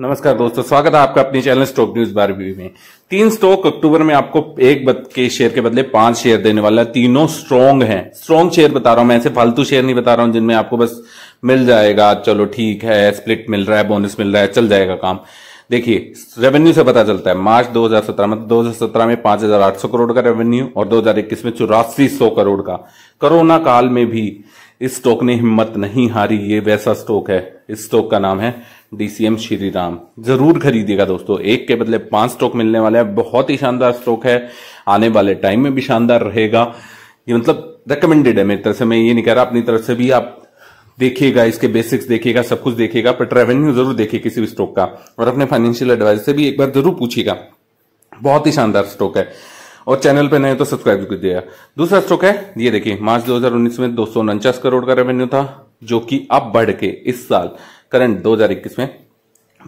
नमस्कार दोस्तों स्वागत है आपका अपने चैनल स्टॉक न्यूज बार में तीन स्टॉक अक्टूबर में आपको एक बद के शेयर के बदले पांच शेयर देने वाला है तीनों स्ट्रॉन्ग हैं स्ट्रॉन्ग शेयर बता रहा हूं मैं ऐसे फालतू शेयर नहीं बता रहा हूं जिनमें आपको बस मिल जाएगा चलो ठीक है स्प्लिट मिल रहा है बोनस मिल रहा है चल जाएगा काम देखिए रेवेन्यू से पता चलता है मार्च 2017 मतलब 2017 में 5,800 करोड़ का रेवेन्यू और 2021 में चौरासी सौ करोड़ का कोरोना काल में भी इस स्टॉक ने हिम्मत नहीं हारी ये वैसा स्टॉक है इस स्टॉक का नाम है डीसीएम श्री राम जरूर खरीदिएगा दोस्तों एक के बदले पांच स्टॉक मिलने वाले हैं बहुत ही शानदार स्टॉक है आने वाले टाइम में भी शानदार रहेगा ये मतलब रिकमेंडेड है मेरी तरफ से मैं ये नहीं कह रहा अपनी तरफ से भी आप देखिएगा इसके बेसिक्स देखिएगा सब कुछ देखेगा बट रेवेन्यू जरूर देखिए किसी भी स्टॉक का और अपने फाइनेंशियल एडवाइजर से भी एक बार जरूर पूछिएगा बहुत ही शानदार स्टॉक है और चैनल पे नए तो सब्सक्राइब कर दिया दूसरा स्टॉक है ये देखिए मार्च 2019 में दो करोड़ का रेवेन्यू था जो कि अब बढ़ के इस साल करंट 2021 में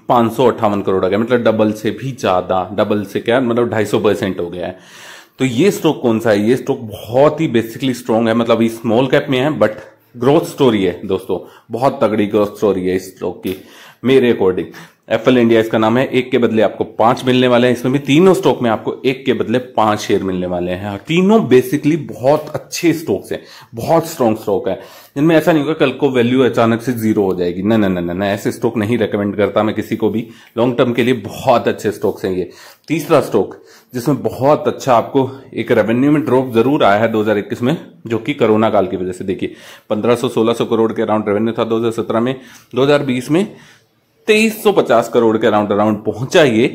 पांच करोड़ आ गया मतलब डबल से भी ज्यादा डबल से क्या मतलब ढाई परसेंट हो गया है तो ये स्टॉक कौन सा है ये स्टॉक बहुत ही बेसिकली स्ट्रॉन्ग है मतलब स्मॉल कैप में है बट ग्रोथ स्टोरी है दोस्तों बहुत तगड़ी ग्रोथ स्टोरी है इस स्टॉक की मेरे अकॉर्डिंग एफएल इंडिया इसका नाम है एक के बदले आपको पांच मिलने वाले हैं इसमें भी तीनों स्टॉक में आपको एक के बदले पांच शेयर मिलने वाले हैं हाँ, तीनों बेसिकली बहुत अच्छे स्टॉक्स हैं बहुत स्ट्रॉन्ग स्टॉक है जिनमें ऐसा नहीं होगा कल को वैल्यू अचानक से जीरो हो जाएगी ना ना ना ना ऐसे स्टॉक नहीं रिकमेंड करता मैं किसी को भी लॉन्ग टर्म के लिए बहुत अच्छे स्टॉक्स हैं ये तीसरा स्टॉक जिसमें बहुत अच्छा आपको एक रेवेन्यू में ड्रॉप जरूर आया है 2021 में जो कि कोरोना काल की वजह से देखिए 1500 1600 करोड़ के अराउंड रेवेन्यू था 2017 में 2020 में तेईस करोड़ के अराउंड अराउंड पहुंचा ये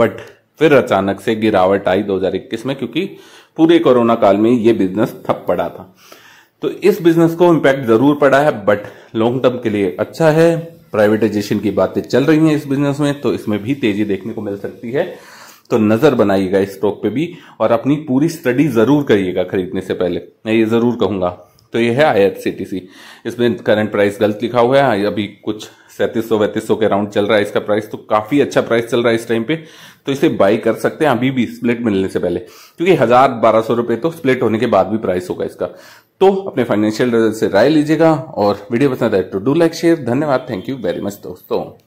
बट फिर अचानक से गिरावट आई 2021 में क्योंकि पूरे कोरोना काल में ये बिजनेस थप पड़ा था तो इस बिजनेस को इम्पैक्ट जरूर पड़ा है बट लॉन्ग टर्म के लिए अच्छा है प्राइवेटाइजेशन की बातें चल रही हैं इस बिजनेस में तो इसमें भी तेजी देखने को मिल सकती है तो नजर बनाइएगा इस स्टॉक पे भी और अपनी पूरी स्टडी जरूर करिएगा खरीदने से पहले मैं ये जरूर कहूंगा तो ये है आई इसमें करंट प्राइस गलत लिखा हुआ है अभी कुछ सैंतीस सौ बैतीस सौ के अराउंड चल रहा है इसका प्राइस तो काफी अच्छा प्राइस चल रहा है इस टाइम पे तो इसे बाई कर सकते हैं अभी भी स्प्लिट मिलने से पहले क्योंकि हजार बारह सौ रुपए तो स्प्लिट होने के बाद भी प्राइस होगा इसका तो अपने फाइनेंशियल से राय लीजिएगा और वीडियो पसंद आए तो डू लाइक शेयर धन्यवाद थैंक यू वेरी मच दोस्तों